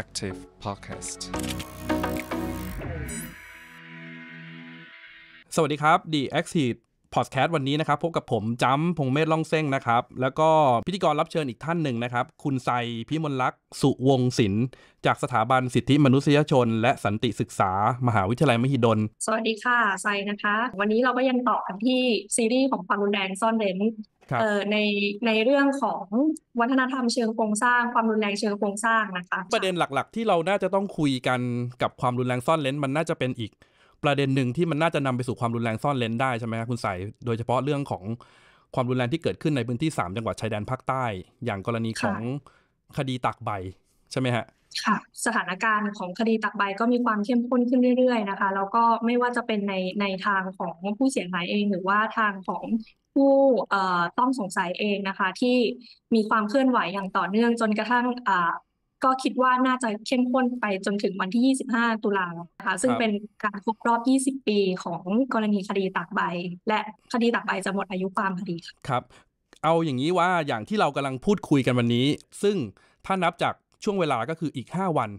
Active Podcast สวัสดีครับ The Active Podcast วันนี้นะครับ พบกับผมจำพงเมธล่องเส้งนะครับ แล้วก็พิธีกรรับเชิญอีกท่านหนึ่งนะครับ คุณไซ พิมลลักษ์สุวงศิลป์จากสถาบันสิทธิมนุษยชน และสันติศึกษา มหาวิทยาลัยมหิดล สวัสดีค่ะ ไซ นะคะ วันนี้เราก็ยังต่อกันที่ซีรีส์ของความรุนแรงซ่อนเร้นในในเรื่องของวัฒนธรรมเชิงโครงสร้าง ความรุนแรงเชิงโครงสร้างนะคะประเด็นหลักๆ ที่เราน่าจะต้องคุยกันกับความรุนแรงซ่อนเลนส์มันน่าจะเป็นอีกประเด็นหนึ่งที่มันน่าจะนำไปสู่ความรุนแรงซ่อนเลนส์ได้ใช่ไหมครับคุณสายโดยเฉพาะเรื่องของความรุนแรงที่เกิดขึ้นในพื้นที่ 3 จังหวัดชายแดนภาคใต้ อย่างกรณีของคดีตักใบใช่ไหมฮะค่ะสถานการณ์ของคดีตักใบก็มีความเข้มข้นขึ้นเรื่อยๆนะคะแล้วก็ไม่ว่าจะเป็นในในทางของผู้เสียหายเอง หรือว่าทางของผู้ต้องสงสัยเองนะคะที่มีความเคลื่อนไหวอย่างต่อเนื่องจนกระทั่งก็คิดว่าน่าจะเข้มข้นไปจนถึงวันที่ 25 ตุลานะคะซึ่งเป็นการครบรอบ 20 ปีของกรณีคดีตากใบ และคดีตากใบจะหมดอายุความคดีครับ เอาอย่างนี้ว่าอย่างที่เรากำลังพูดคุยกันวันนี้ ซึ่งถ้านับจากช่วงเวลาก็คืออีก 5 วัน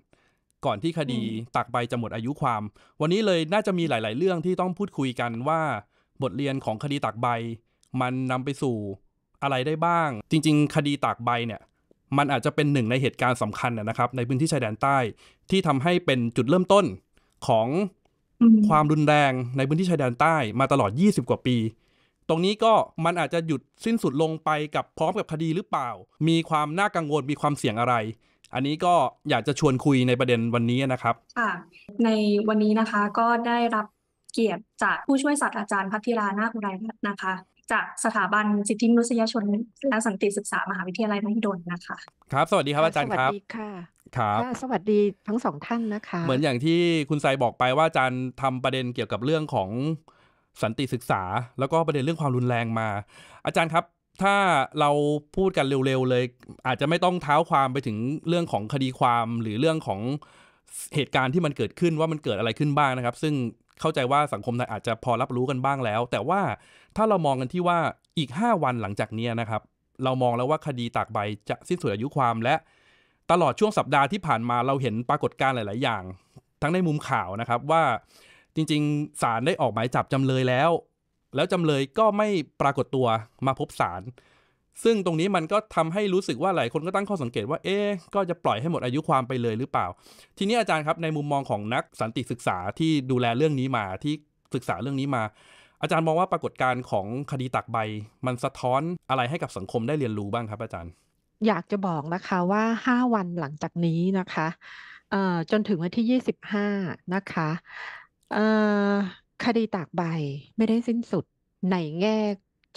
ก่อนที่คดีตากใบจะหมดอายุความ วันนี้เลยน่าจะมีหลาย ๆ เรื่องที่ต้องพูดคุยกันว่าบทเรียนของคดีตากใบมันนำไปสู่อะไรได้บ้าง จริงๆ คดีตากใบเนี่ย มันอาจจะเป็นหนึ่งในเหตุการณ์สำคัญนะครับ ในพื้นที่ชายแดนใต้ที่ทำให้เป็นจุดเริ่มต้นของความรุนแรงในพื้นที่ชายแดนใต้ มาตลอด 20 กว่าปี ตรงนี้ก็มันอาจจะหยุดสิ้นสุดลงไปกับพร้อมกับคดีหรือเปล่า มีความน่ากังวลมีความเสี่ยงอะไร อันนี้ก็อยากจะชวนคุยในประเด็นวันนี้นะครับค่ะในวันนี้นะคะก็ได้รับเกียรติจากผู้ช่วยศาสตราจารย์พัทธิรานาคุไรนะคะจากสถาบันสิทธิมนุษยชนและสันติศึกษามหาวิทยาลัยมหิดลนะคะ ครับสวัสดีครับอาจารย์ครับสวัสดีค่ะครับสวัสดีทั้งสองท่านนะคะ เหมือนอย่างที่คุณไซบอกไปว่าอาจารย์ทำประเด็นเกี่ยวกับเรื่องของสันติศึกษา แล้วก็ประเด็นเรื่องความรุนแรงมา อาจารย์ครับ ถ้าเราพูดกันเร็วๆเลย อาจจะไม่ต้องเท้าความไปถึงเรื่องของคดีความ หรือเรื่องของเหตุการณ์ที่มันเกิดขึ้นว่ามันเกิดอะไรขึ้นบ้างนะครับ ซึ่งเข้าใจว่าสังคมไทยอาจจะพอรับรู้กันบ้างแล้ว แต่ว่าถ้าเรามองกันที่ว่าอีก 5 วันหลังจากนี้นะครับ เรามองแล้วว่าคดีตากใบจะสิ้นสุดอายุความและตลอดช่วงสัปดาห์ที่ผ่านมาเราเห็นปรากฏการณ์หลาย ๆ อย่าง ทั้งในมุมข่าวนะครับว่าจริงๆศาลได้ออกหมายจับจำเลยแล้ว แล้วจำเลยก็ไม่ปรากฏตัวมาพบศาลซึ่งตรงนี้มันก็ทำให้รู้สึกว่าหลายคนก็ตั้งข้อสังเกต ว่าเอ๊ก็จะปล่อยให้หมดอายุความไปเลยหรือเปล่า ทีนี้อาจารย์ครับในมุมมองของนักสันติศึกษาที่ดูแลเรื่องนี้มาที่ศึกษาเรื่องนี้มา อาจารย์มองว่าปรากฏการณ์ของคดีตักใบ มันสะท้อนอะไรให้กับสังคมได้เรียนรู้บ้างครับอาจารย์ อยากจะบอกนะคะว่า 5 วันหลังจากนี้นะคะจนถึงวันที่ 25 นะคะ คดีตากใบไม่ได้สิ้นสุด ในแง่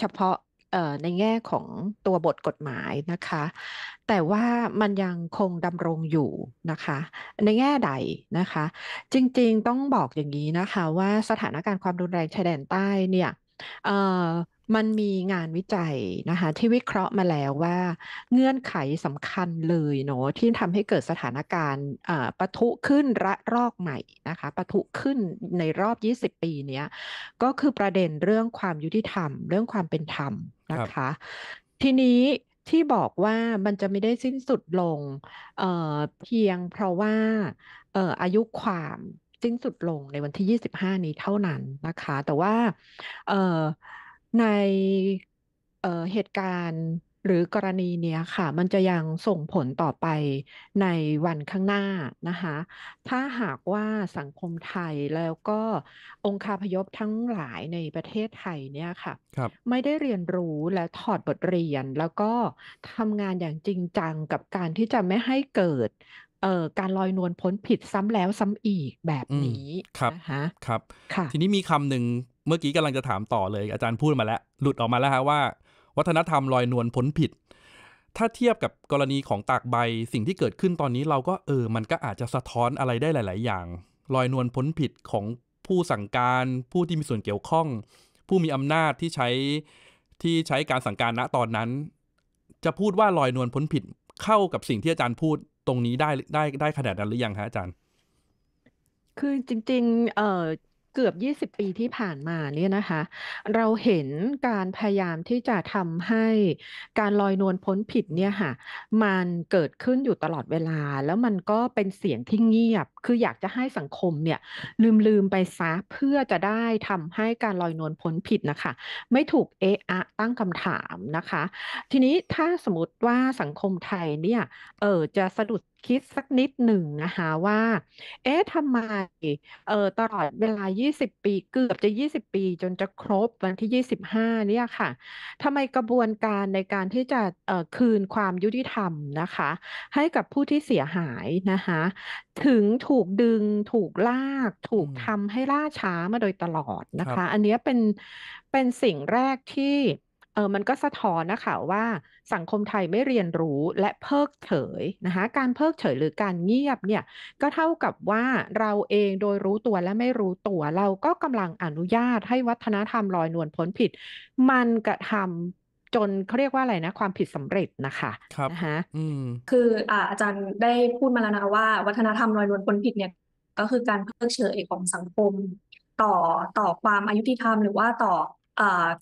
เฉพาะในแง่ของตัวบทกฎหมายนะคะ แต่ว่ามันยังคงดำรงอยู่นะคะ ในแง่ใดนะคะ จริงๆต้องบอกอย่างนี้นะคะ ว่าสถานการณ์ความรุนแรงชายแดนใต้เนี่ยมันมีงานวิจัยนะคะ ที่วิเคราะห์มาแล้วว่าเงื่อนไขสำคัญเลยเนาะที่ทำให้เกิดสถานการณ์ปะทุขึ้นระรอกใหม่นะคะปะทุขึ้นในรอบ20ปีเนี้ย ก็คือประเด็นเรื่องความยุติธรรม เรื่องความเป็นธรรมนะคะ ทีนี้ที่บอกว่ามันจะไม่ได้สิ้นสุดลงเเพียงเพราะว่าอายุความสิ้นสุดลงในวันที่25นี้เท่านั้นนะคะ แต่ว่าในเเหตุการณ์หรือกรณีเนี้ยค่ะ มันจะยังส่งผลต่อไปในวันข้างหน้านะคะถ้าหากว่าสังคมไทยแล้วก็องค์าพยพทั้งหลายในประเทศไทยเนี่ยค่ะคไม่ได้เรียนรู้และถอดบทเรียน แล้วก็ทำงานอย่างจริงจัง กับการที่จะไม่ให้เกิด การลอยนวลพ้นผิดซ้ำแล้วซ้ำอีกแบบนี้ครับนะคะครับค่ะทีนี้มีคำหนึ่งเมื่อกี้กำลังจะถามต่อเลย อาจารย์พูดมาแล้ว หลุดออกมาแล้วฮะว่า วัฒนธรรมลอยนวลพ้นผิด ถ้าเทียบกับกรณีของตากใบสิ่งที่เกิดขึ้นตอนนี้เราก็เออ มันก็อาจจะสะท้อนอะไรได้หลาย ๆ อย่างลอยนวลพ้นผิดของผู้สั่งการผู้ที่มีส่วนเกี่ยวข้อง ผู้มีอำนาจที่ใช้ที่ใช้การสั่งการณตอนนั้น จะพูดว่าลอยนวลพ้นผิดเข้ากับสิ่งที่อาจารย์พูดตรงนี้ได้ได้ได้ขนาดนั้น หรือยังฮะอาจารย์ คือจริง ๆ เอ่อเกือบ 20 ปี ที่ผ่านมา เนี่ยนะคะ เราเห็นการพยายามที่จะทำให้การลอยนวลพ้นผิด เนี่ยค่ะมันเกิดขึ้นอยู่ตลอดเวลา แล้วมันก็เป็นเสียงที่เงียบ คืออยากจะให้สังคม เนี่ยลืมลืมไปซะเพื่อจะได้ทำให้การลอยนวลพ้นผิดนะคะไม่ถูกเอะอะตั้งคำถามนะคะ ทีนี้ถ้าสมมติว่าสังคมไทย เนี่ย เออ จะสะดุดคิดสักนิดหนึ่งนะคะว่า เอ๊ะทำไม เออตลอดเวลา 20 ปีเกือบจะ 20 ปี จนจะครบวันที่ 25 เนี่ยค่ะ ทำไมกระบวนการในการที่จะเออคืนความยุติธรรมนะคะให้กับผู้ที่เสียหายนะคะถึงถูกดึงถูกลาก ถูกทำให้ล่าช้ามาโดยตลอดนะคะอันนี้เป็นเป็นสิ่งแรกที่เออมันก็สะท้อนนะคะว่าสังคมไทยไม่เรียนรู้และเพิกเฉยนะคะการเพิกเฉยหรือการเงียบเนี่ยก็เท่ากับว่าเราเองโดยรู้ตัวและไม่รู้ตัว เราก็กำลังอนุญาตให้วัฒนธรรมลอยนวลพ้นผิด มันกระทำจนเขาเรียกว่าอะไรนะความผิดสำเร็จนะคะครับนะคะคืออาจารย์ได้พูดมาแล้วนะว่า วัฒนธรรมลอยนวลพ้นผิดเนี่ยก็คือการเพิกเฉยของสังคมต่อต่อความอายุที่ทำหรือว่าต่อ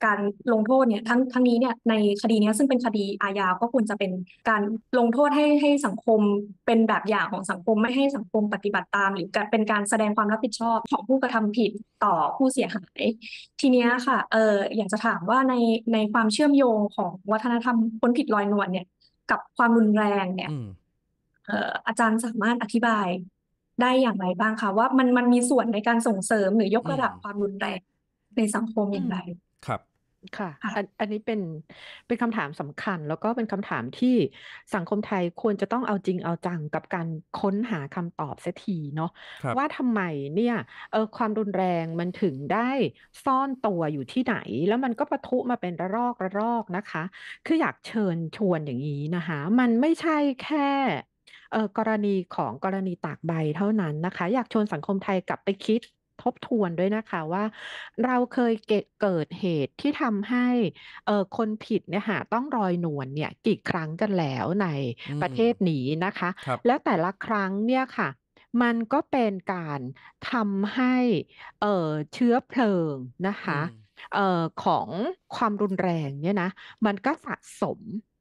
การลงโทษเนี่ยทั้งทั้งนี้เนี่ยในคดีนี้ซึ่งเป็นคดีอาญาก็ควรจะเป็นการลงโทษให้ให้สังคมเป็นแบบอย่างของสังคมไม่ให้สังคมปฏิบัติตาม หรือเป็นการแสดงความรับผิดชอบ ของผู้กระทำผิดต่อผู้เสียหายทีนี้ค่ะ เอออยากจะถามว่าในในความเชื่อมโยงของวัฒนธรรมคนผิดลอยนวลเนี่ย กับความรุนแรงเนี่ยเอออาจารย์สามารถอธิบาย ได้อย่างไรบ้างคะว่ามันมันมีส่วนในการส่งเสริม หรือยกระดับความรุนแรงในสังคมอย่างไรครับ ค่ะคะอันอันนี้เป็นเป็นคำถามสำคัญแล้วก็เป็นคำถามที่สังคมไทยควรจะต้องเอาจริงเอาจังกับการค้นหาคำตอบเสียทีเนาะ ว่าทำไมเนี่ยเออความรุนแรงมันถึงได้ซ่อนตัวอยู่ที่ไหน แล้วมันก็ประทุมาเป็นระรอกระรอกนะคะ คืออยากเชิญชวนอย่างนี้นะคะ มันไม่ใช่แค่กรณีของกรณีตากใบเท่านั้นนะคะ อยากชวนสังคมไทยกลับไปคิดทบทวนด้วยนะคะว่าเราเคยเกิดเหตุที่ทำให้คนผิดเนี่ยหาต้องรอยนวลเนี่ยกี่ครั้งกันแล้วในประเทศนี้นะคะ แล้วแต่ละครั้งเนี่ยค่ะ มันก็เป็นการทำให้เชื้อเพลิงนะคะออของความรุนแรงเนี่ยนะ มันก็สะสม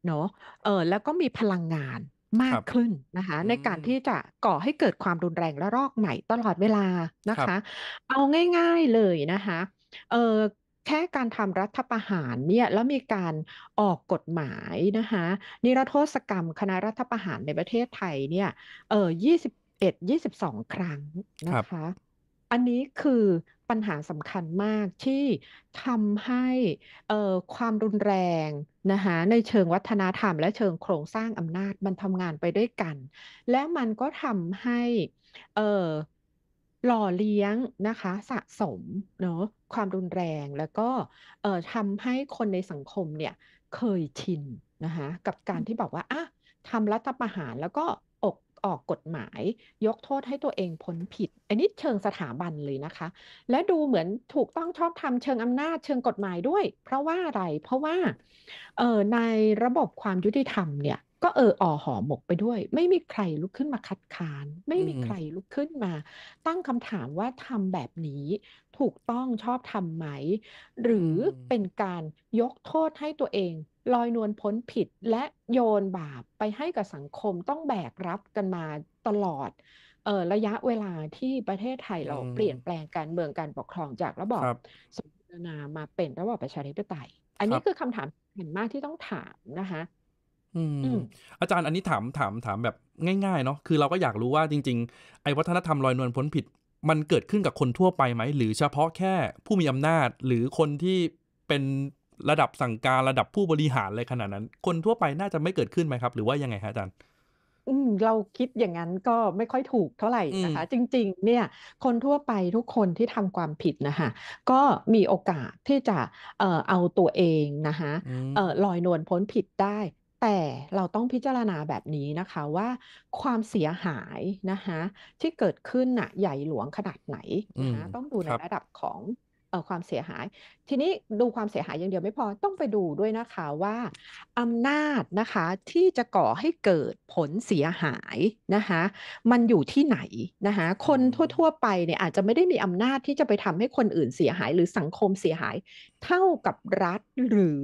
เนาะเออแล้วก็มีพลังงานมากขึ้นนะคะ ในการที่จะก่อให้เกิดความรุนแรงและรอกใหม่ตลอดเวลานะคะคะเอาง่ายๆเลยนะคะ เออแค่การทำรัฐประหารเนี่ย แล้วมีการออกกฎหมายนะคะนิรโทษกรรมคณะรัฐประหารในประเทศไทยเนี่ย เอ่อ21-22 ครั้งนะคะคะอันนี้คือปัญหาสำคัญมากที่ทำให้ความรุนแรงนะคะในเชิงวัฒนธรรมและเชิงโครงสร้างอำนาจมันทำงานไปด้วยกัน และมันก็ทำให้หล่อเลี้ยงนะคะสะสมเนาะความรุนแรงแล้วก็ทำให้คนในสังคมเนี่ยเคยชินนะคะกับการที่บอกว่าอ่ะทำรัฐประหารแล้วก็ออกกฎหมาย ยกโทษให้ตัวเองพ้นผิดอันนี้เชิงสถาบันเลยนะคะ และดูเหมือนถูกต้องชอบธรรมเชิงอำนาจเชิงกฎหมายด้วย เพราะว่าอะไรเพราะว่าในระบบความยุติธรรมเนี่ยก็เอออ่อหอหมกไปด้วย ไม่มีใครลุกขึ้นมาคัดค้าน ไม่มีใครลุกขึ้นมา ตั้งคำถามว่าทำแบบนี้ถูกต้องชอบทำไหม หรือเป็นการยกโทษให้ตัวเอง ลอยนวลพ้นผิดและโยนบาปไปให้กับสังคมต้องแบกรับกันมาตลอดเออระยะเวลาที่ประเทศไทยเราเปลี่ยนแปลงการเมืองการปกครองจากระบอบสมบูรณามาเป็นระบอบประชาธิปไตย อันนี้คือคำถามเห็นมากที่ต้องถามนะคะอาจารย์อันนี้ถามถามถามแบบง่าย ๆ เนาะ คือเราก็อยากรู้ว่าจริงๆ ไอ้วัฒนธรรมลอยนวลพ้นผิด มันเกิดขึ้นกับคนทั่วไปไหม หรือเฉพาะแค่ผู้มีอำนาจหรือคนที่เป็นระดับสั่งการระดับผู้บริหารอะไรขนาดนั้น คนทั่วไปน่าจะไม่เกิดขึ้นไหมครับหรือว่ายังไงฮะอาจารย์อืมเราคิดอย่างนั้นก็ไม่ค่อยถูกเท่าไหร่นะคะ จริง ๆ เนี่ยคนทั่วไปทุกคนที่ทำความผิดนะคะก็มีโอกาสที่จะเอ่อเอาตัวเองนะคะเอ่อลอยนวลพ้นผิดได้แต่เราต้องพิจารณาแบบนี้นะคะว่าความเสียหายนะคะที่เกิดขึ้นน่ะใหญ่หลวงขนาดไหนนะต้องดูในระดับของเออความเสียหาย ทีนี้ดูความเสียหายอย่างเดียวไม่พอต้องไปดูด้วยนะคะว่าอำนาจนะคะที่จะก่อให้เกิดผลเสียหายนะคะมันอยู่ที่ไหนนะคะคนทั่ว ๆ ไปเนี่ยอาจจะไม่ได้มีอำนาจที่จะไปทำให้คนอื่นเสียหาย หรือสังคมเสียหายเท่ากับรัฐหรือ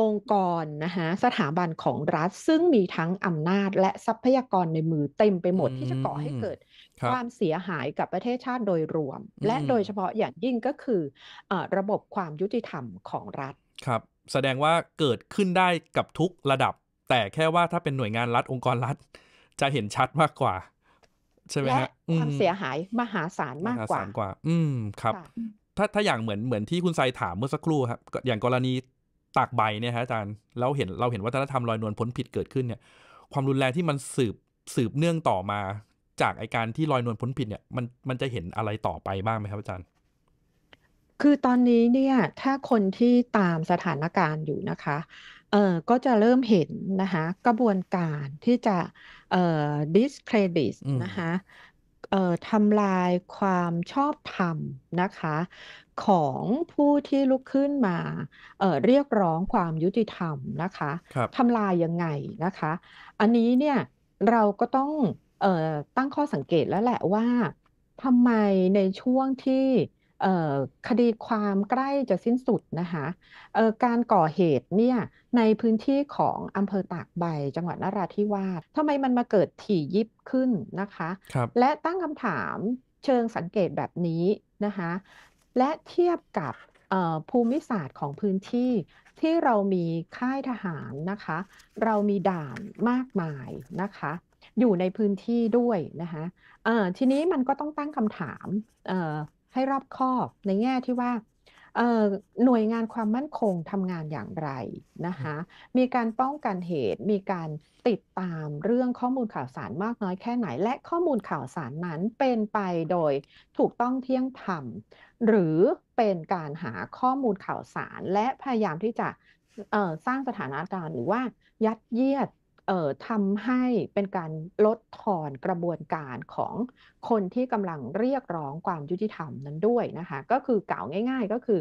องค์กรนะคะสถาบันของรัฐซึ่งมีทั้งอำนาจและทรัพยากรในมือเต็มไปหมดที่จะก่อให้เกิด ความเสียหายกับประเทศชาติโดยรวม และโดยเฉพาะอย่างยิ่งก็คืออระบบความยุติธรรมของรัฐครับ แสดงว่าเกิดขึ้นได้กับทุกระดับ แต่แค่ว่าถ้าเป็นหน่วยงานรัฐองค์กรรัฐ จะเห็นชัดมากกว่า ใช่ไหมฮะความเสียหายมหาศาลมากกว่า อืมครับ ถ้าถ้าอย่างเหมือนเหมือนที่คุณไซถามเมื่อสักครู่ครับอย่างกรณีตากใบเนี่ยฮะอาจารย์เราเห็นเราเห็นวัฒนธรรมลอยนวลพ้นผิดเกิดขึ้นเนี่ย ความรุนแรงที่มันสืบสืบเนื่องต่อมา จากไอการที่ลอยนวลพ้นผิดเนี่ยมันมันจะเห็นอะไรต่อไปบ้างไหมครับ อาจารย์ คือตอนนี้เนี่ยถ้าคนที่ตามสถานการณ์อยู่นะคะเอ่อก็จะเริ่มเห็นนะคะกระบวนการที่จะเอ่อ discredit นะคะเอ่อทำลายความชอบธรรมนะคะของผู้ที่ลุกขึ้นมาเอ่อเรียกร้องความยุติธรรมนะคะครับทำลายยังไงนะคะอันนี้เนี่ยเราก็ต้องเอ่อตั้งข้อสังเกตแล้วแหละว่าทำไมในช่วงที่คดีความใกล้จะสิ้นสุดนะคะ การก่อเหตุเนี่ยในพื้นที่ของอำเภอตากใบจังหวัดนราธิวาสทำไมมันมาเกิดถี่ยิบขึ้นนะคะคและตั้งคำถามเชิงสังเกตแบบนี้นะคะ และเทียบกับภูมิศาสตร์ของพื้นที่ ที่เรามีค่ายทหารนะคะ เรามีด่านมากมายนะคะ อยู่ในพื้นที่ด้วยนะคะ ทีนี้มันก็ต้องตั้งคำถามให้รอบคอบในแง่ที่ว่า หน่วยงานความมั่นคงทำงานอย่างไรนะคะ มีการป้องกันเหตุ มีการติดตามเรื่องข้อมูลข่าวสาร มากน้อยแค่ไหน และข้อมูลข่าวสารนั้นเป็นไปโดยถูกต้องเที่ยงธรรม หรือเป็นการหาข้อมูลข่าวสาร และพยายามที่จะสร้างสถานาการณ์หรือว่ายัดเยียดทำให้เป็นการลดทอนกระบวนการของคนที่กำลังเรียกร้องความยุติธรรมนั้นด้วยนะคะ ก็คือกล่าวง่ายๆก็คือ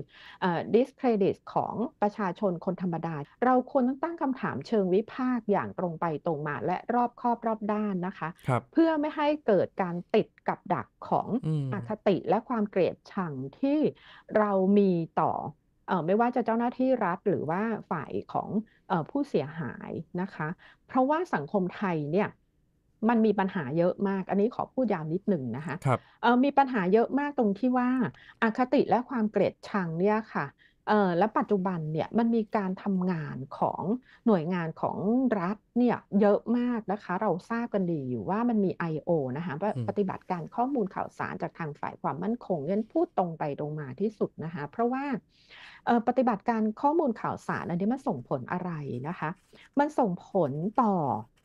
discredit ของประชาชนคนธรรมดา เราควรต้องตั้งคำถามเชิงวิพากษ์อย่างตรงไปตรงมาและรอบครอบรอบด้านนะคะคเพื่อไม่ให้เกิดการติดกับดักของอคติและความเกลียดชังที่เรามีต่อไม่ว่าจะเจ้าหน้าที่รัฐ หรือว่าฝ่ายของผู้เสียหายนะคะ เพราะว่าสังคมไทยเนี่ยมันมีปัญหาเยอะมาก อันนี้ขอพูดยาวนิดหนึ่งนะคะคมีปัญหาเยอะมากตรงที่ว่าอาคติและความเกลียดชังเนี่ยค่ะเออและปัจจุบันเนี่ยมันมีการทำงานของหน่วยงานของรัฐเนี่ยเยอะมากนะคะเราทราบกันดีอยู่ว่ามันมี I.O. นะคะปปฏิบัติการข้อมูลข่าวสารจากทางฝ่ายความมั่นคงเนียนพูดตรงไปตรงมาที่สุดนะคะเพราะว่าปฏิบัติการข้อมูลข่าวสารอันนี้มันส่งผลอะไรนะคะมันส่งผลต่อ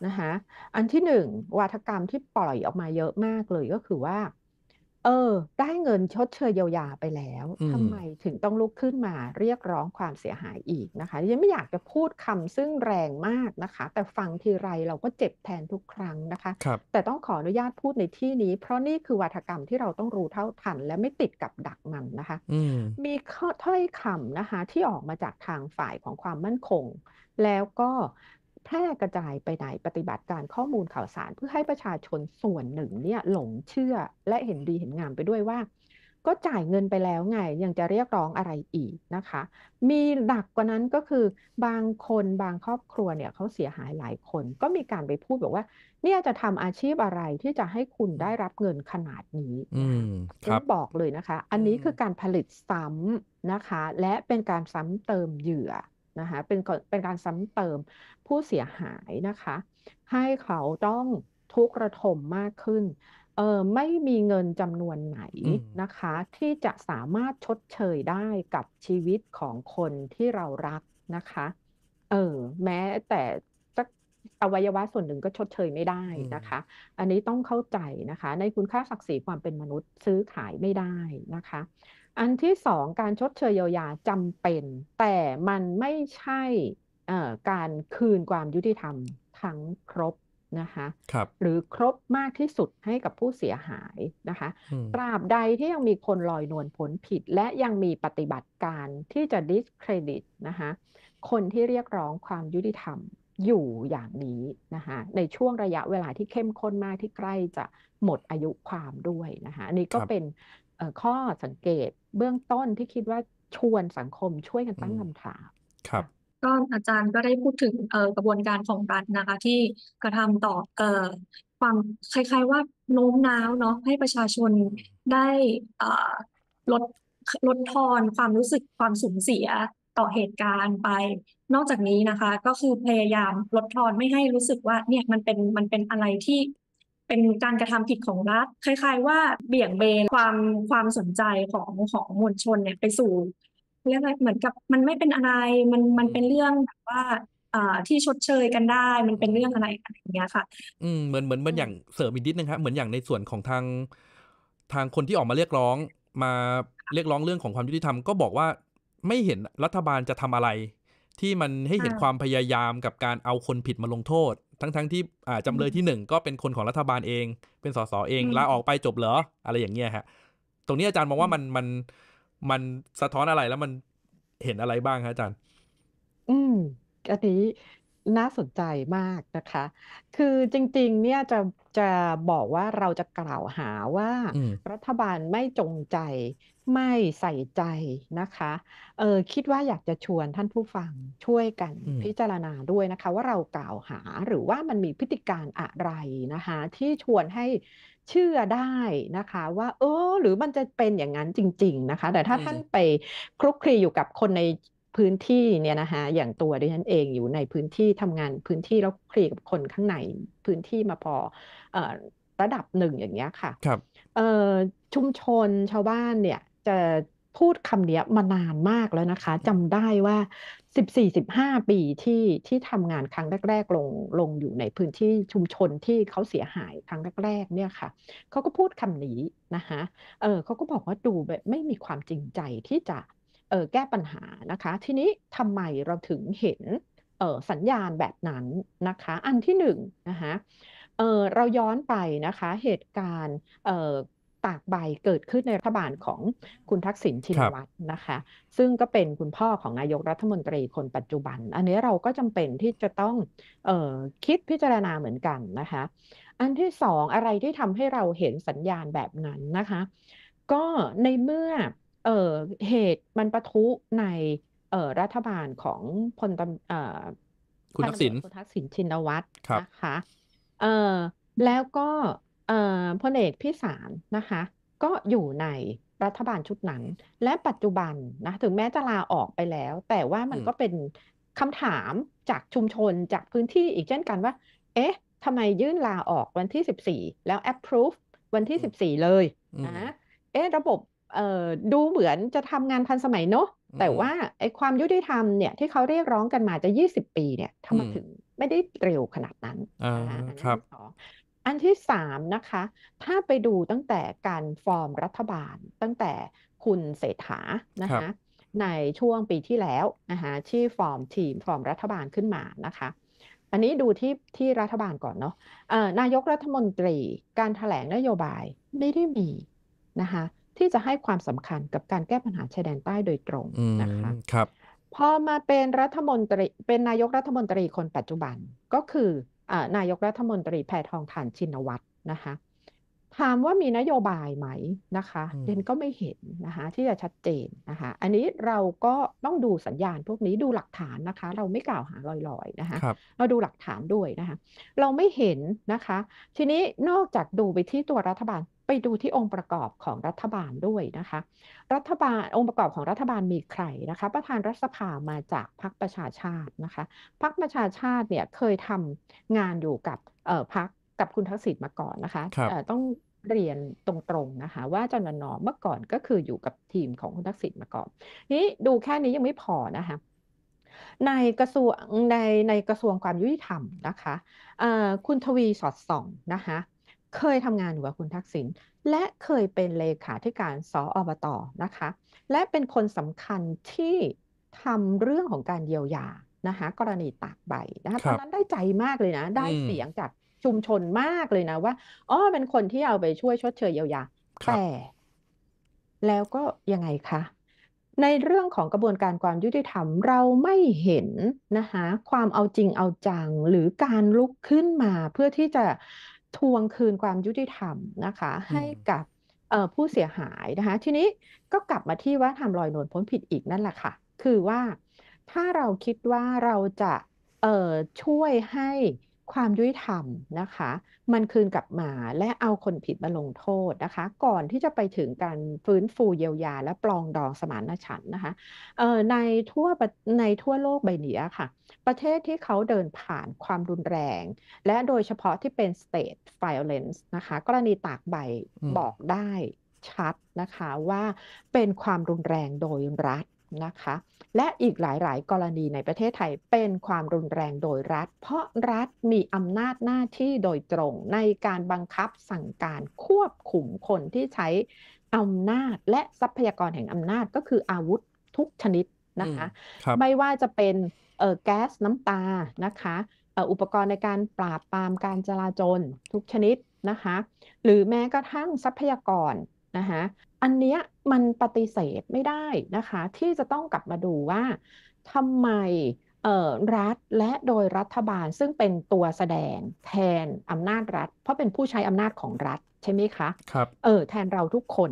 นะคะอันที่หนึ่งวาทกรรมที่ปล่อยออกมาเยอะมากเลยก็คือว่าเออ ได้เงินชดเชยเยียวยาไปแล้วทำไม ถึงต้องลุกขึ้นมาเรียกร้องความเสียหายอีกนะคะยังไม่อยากจะพูดคำซึ่งแรงมากนะคะ แต่ฟังทีไรเราก็เจ็บแทนทุกครั้งนะคะคแต่ต้องขออนุญาตพูดในที่นี้ เพราะนี่คือวาทกรรมที่เราต้องรู้เท่าทันและไม่ติดกับดักมันนะคะมมีข้อถ้อยคำนะคะ ที่ออกมาจากทางฝ่ายของความมั่นคง แล้วก็แพร่กระจายไปไหนปฏิบัติการข้อมูลข่าวสารเพื่อให้ประชาชนส่วนหนึ่งเนี่ยหลงเชื่อและเห็นดีเห็นงามไปด้วยว่า ก็จ่ายเงินไปแล้วไง ยังจะเรียกร้องอะไรอีกนะคะ มีหนักกว่านั้นก็คือบางคนบางครอบครัวเนี่ยเขาเสียหายหลายคน ก็มีการไปพูด บอกว่า เนี่ยจะทำอาชีพอะไรที่จะให้คุณได้รับเงินขนาดนี้ครับบอกเลยนะคะ อันนี้คือการผลิตซ้ำนะคะ และเป็นการซ้ำเติมเหยื่อนะคะเป็นเป็นการซ้ำเติมผู้เสียหายนะคะ ให้เขาต้องทุกระทมมากขึ้นเออไม่มีเงินจำนวนไหนนะคะ ที่จะสามารถชดเชยได้กับชีวิตของคนที่เรารักนะคะเออแม้แต่อวัยวะส่วนหนึ่งก็ชดเชยไม่ได้นะคะ อันนี้ต้องเข้าใจนะคะ ในคุณค่าศักดิ์ศรีความเป็นมนุษย์ซื้อขายไม่ได้นะคะอันที่สองการชดเชยเยียวยาจำเป็น แต่มันไม่ใช่การคืนความยุติธรรมทั้งครบนะคะครหรือครบมากที่สุดให้กับผู้เสียหายนะคะตราบใดที่ยังมีคนลอยนวลผลผิดและยังมีปฏิบัติการที่จะดิสเครดิตนะคะคนที่เรียกร้องความยุติธรรมอยู่อย่างนี้นะคะในช่วงระยะเวลาที่เข้มข้นมากที่ใกล้จะหมดอายุความด้วยนะคะนี่ก็เป็นข้อสังเกตเบื้องต้นที่คิดว่าชวนสังคมช่วยกันตั้งคำถามครับ ก็อาจารย์ก็ได้พูดถึงกระบวนการของรัฐนะคะที่กระทำต่อความคล้ายๆว่าโน้มน้าวเนาะให้ประชาชนได้ลดลดทอน ความรู้สึกความสูญเสียต่อเหตุการณ์ไป นอกจากนี้นะคะ ก็คือพยายามลดทอนไม่ให้รู้สึกว่าเนี่ยมันเป็นมันเป็นอะไรที่เป็นการกระทำผิดของรัฐคล้ายๆว่าเบี่ยงเบนความความสนใจของของมวลชนเนี่ยไปสู่เรียกอะไรเหมือนกับมันไม่เป็นอะไร มันมันเป็นเรื่องแบบว่าที่ชดเชยกันได้ มันเป็นเรื่องอะไรอะไรอย่างเงี้ยค่ะ อืม เหมือนเหมือนมันอย่างเสริมอีกนิดนึงครับเหมือนอย่างในส่วนของทางทางคนที่ออกมาเรียกร้อง มาเรียกร้องเรื่องของความยุติธรรมก็บอกว่าไม่เห็นรัฐบาลจะทำอะไร ที่มันให้เห็นความพยายามกับการเอาคนผิดมาลงโทษทั้งทั้งที่อ่าจำเลยที่หนึ่งก็เป็นคนของรัฐบาลเอง เป็นสสเองลาออกไปจบเหรออะไรอย่างเงี้ยฮะ ตรงนี้อาจารย์มองว่ามันมันมันสะท้อนอะไรแล้วมันเห็นอะไรบ้างฮะอาจารย์ อืมอันนี้น่าสนใจมากนะคะ คือจริง ๆ เนี่ยจะจะบอกว่าเราจะกล่าวหาว่า รัฐบาลไม่จงใจไม่ใส่ใจนะคะ เออคิดว่าอยากจะชวนท่านผู้ฟังช่วยกันพิจารณาด้วยนะคะ ว่าเรากล่าวหาหรือว่ามันมีพฤติการอะไรนะคะ ที่ชวนให้เชื่อได้นะคะ ว่าเออหรือมันจะเป็นอย่างนั้นจริง ๆนะคะ แต่ถ้าท่านไปคลุกคลีอยู่กับคนในพื้นที่เนี่ยนะคะอย่างตัวดิฉันเองอยู่ในพื้นที่ทำงานพื้นที่แล้วคียกับคนข้างใน พื้นที่มาพออระดับหนึ่งอย่างเงี้ยค่ะ ครับชุมชนชาวบ้านเนี่ยจะพูดคำนี้มานานมากแล้วนะคะจำได้ว่า 14-15 ปีที่ที่ทำงานครั้งแรกๆลงลงอยู่ในพื้นที่ชุมชนที่เขาเสียหายครั้งแรกๆ เนี่ยค่ะเขาก็พูดคำนี้นะคะเออเขาก็บอกว่าดูแบบไม่มีความจริงใจที่จะแก้ปัญหานะคะทีนี้ทำไมเราถึงเห็นสัญญาณแบบนั้นนะคะ อันที่หนึ่งนะคะเเราย้อนไปนะคะเหตุการณ์ตากใบเกิดขึ้นในรัฐบาลของคุณทักษิณชินวัตรนะคะซึ่งก็เป็นคุณพ่อของนายกรัฐมนตรีคนปัจจุบัน อันนี้เราก็จำเป็นที่จะต้องออคิดพิจารณาเหมือนกันนะคะ อันที่สองอะไรที่ทำให้เราเห็นสัญญาณแบบนั้นนะคะ ก็ในเมื่อเออเหตุมันประทุในเออรัฐบาลของพลตำเออคุณทักษิณคุณทักษิณชินวัตรนะคะเออแล้วก็เออพลเอกพิสารนะคะก็อยู่ในรัฐบาลชุดนั้น และปัจจุบันนะถึงแม้จะลาออกไปแล้ว แต่ว่ามันก็เป็นคำถามจากชุมชนจากพื้นที่อีกเช่นกันว่า เอ๊ะทำไมยื่นลาออกวันที่ 14 แล้ว approve วันที่ 14 เลยนะเอ๊ะระบบเอ่อดูเหมือนจะทำงานทันสมัยเนอะ แต่ว่าไอ้ความยุติธรรมเนี่ยที่เขาเรียกร้องกันมาจะ 20 ปีเนี่ยทำไมถึงไม่ได้เร็วขนาดนั้นอครับ อันที่สามนะคะ ถ้าไปดูตั้งแต่การฟอร์มรัฐบาล ตั้งแต่คุณเศรษฐานะคะ ในช่วงปีที่แล้วนะคะที่ฟอร์มทีมฟอร์มรัฐบาลขึ้นมานะคะ อันนี้ดูที่ที่รัฐบาลก่อนเนาะะนายกรัฐมนตรีการถแถลงนโยบายไม่ได้มีนะคะที่จะให้ความสำคัญกับการแก้ปัญหาชายแดนใต้โดยตรงนะคะครับพอมาเป็นรัฐมนตรีเป็นนายกรัฐมนตรีคนปัจจุบันก็คืออนายกรัฐมนตรีแพทองทานชินวัตรนะคะ ถามว่ามีนโยบายไหมนะคะเดนก็ไม่เห็นนะคะที่จะชัดเจนนะคะอันนี้เราก็ต้องดูสัญญาณพวกนี้ดูหลักฐานนะคะ เราไม่กล่าวหาลอยๆนะคะครเราดูหลักฐานด้วยนะคะ เราไม่เห็นนะคะ ทีนี้นอกจากดูไปที่ตัวรัฐบาลไปดูที่องค์ประกอบของรัฐบาลด้วยนะคะ รัฐบาลองค์ประกอบของรัฐบาลมีใครนะคะ ประธานรัฐสภามาจากพรรคประชาชาตินะคะ พรรคประชาชาติเนี่ยเคยทำงานอยู่กับเอ่อพรรคกับคุณทักษิณมาก่อนนะคะต้องเรียนตรงๆนะคะ ว่าจันันนอเมื่อก่อนก็คืออยู่กับทีมของคุณทักษิณมาก่อนนี้ดูแค่นี้ยังไม่พอนะคะในกระทรวงในในกระทรวงความยุติธรรมนะคะคุณทวีสอดส่องนะคะเคยทำงานอยู่กับคุณทักษิณและเคยเป็นเลขาธิการสออบตนะคะและเป็นคนสำคัญที่ทำเรื่องของการเยียวยานะคะกรณีตากใบนะคะตอนนั้นได้ใจมากเลยนะได้เสียงจากชุมชนมากเลยนะว่าอ๋อเป็นคนที่เอาไปช่วยชดเชยเยียวยาแต่แล้วก็ยังไงคะในเรื่องของกระบวนการความยุติธรรมเราไม่เห็นนะคะความเอาจริงเอาจัง หรือการลุกขึ้นมาเพื่อที่จะทวงคืนความยุติธรรมนะคะ ให้กับผู้เสียหายนะคะ ทีนี้ก็กลับมาที่ว่าทำลอยนวลพ้นผิดอีกนั่นแหละค่ะ คือว่าถ้าเราคิดว่าเราจะช่วยให้ความยุติธรรมนะคะมันคืนกลับมาและเอาคนผิดมาลงโทษนะคะ ก่อนที่จะไปถึงการฟื้นฟูเยียวยา และปลองดองสมานฉันนะคะในทั่วในทั่วโลกใบนี้ค่ะประเทศที่เขาเดินผ่านความรุนแรง และโดยเฉพาะที่เป็น state violence นะคะกรณีตากใบบอกได้ชัดนะคะว่าเป็นความรุนแรงโดยรัฐนะคะและอีกหลายๆ กรณีในประเทศไทยเป็นความรุนแรงโดยรัฐ เพราะรัฐมีอำนาจหน้าที่โดยตรงในการบังคับสั่งการควบคุมคนที่ใช้อำนาจและทรัพยากรแห่งอำนาจก็คืออาวุธทุกชนิดนะคะคไม่ว่าจะเป็นแก๊สน้ำตานะคะอุปกรณ์ในการปราบปรามการจลาจลทุกชนิดนะคะหรือแม้กระทั่งทรัพยากรนะคะอันเนี้ยมันปฏิเสธไม่ได้นะคะที่จะต้องกลับมาดูว่าทำไมรัฐและโดยรัฐบาลซึ่งเป็นตัวแสดงแทนอำนาจรัฐ เพราะเป็นผู้ใช้อำนาจของรัฐใช่ไหมคะครับเออแทนเราทุกคน